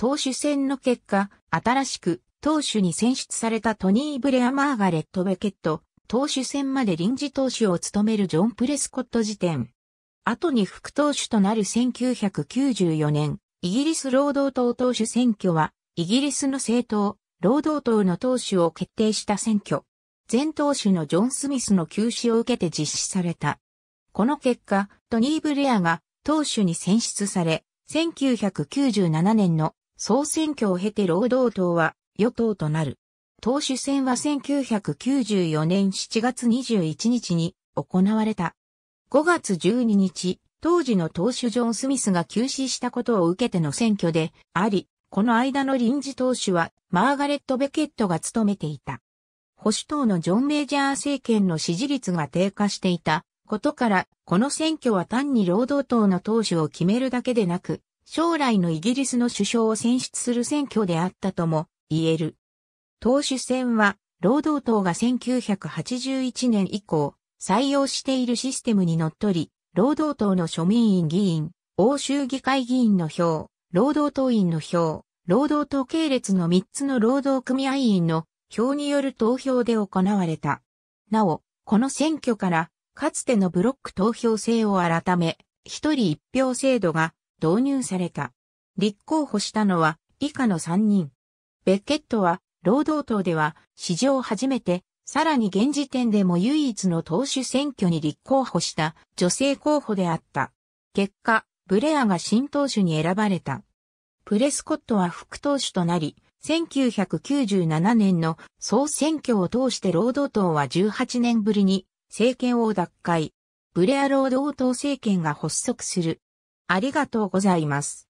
党首選の結果、新しく党首に選出されたトニー・ブレア・マーガレット・ベケット、党首選まで臨時党首を務めるジョン・プレスコット時点。後に副党首となる1994年、イギリス労働党党首選挙は、イギリスの政党、労働党の党首を決定した選挙。前党首のジョン・スミスの休止を受けて実施された。この結果、トニー・ブレアが党首に選出され、1997年の総選挙を経て労働党は与党となる。党首選は1994年7月21日に行われた。5月12日、当時の党首ジョン・スミスが休止したことを受けての選挙であり、この間の臨時党首はマーガレット・ベケットが務めていた。保守党のジョン・メジャー政権の支持率が低下していたことから、この選挙は単に労働党の党首を決めるだけでなく、将来のイギリスの首相を選出する選挙であったとも言える。党首選は、労働党が1981年以降、採用しているシステムにのっとり、労働党の庶民院議員、欧州議会議員の票、労働党員の票、労働党系列の3つの労働組合員の票による投票で行われた。なお、この選挙から、かつてのブロック投票制を改め、一人一票制度が導入された。立候補したのは以下の3人。ベッケットは労働党では史上初めて、さらに現時点でも唯一の党首選挙に立候補した女性候補であった。結果、ブレアが新党首に選ばれた。プレスコットは副党首となり、1997年の総選挙を通して労働党は18年ぶりに政権を奪回。ブレア労働党政権が発足する。ありがとうございます。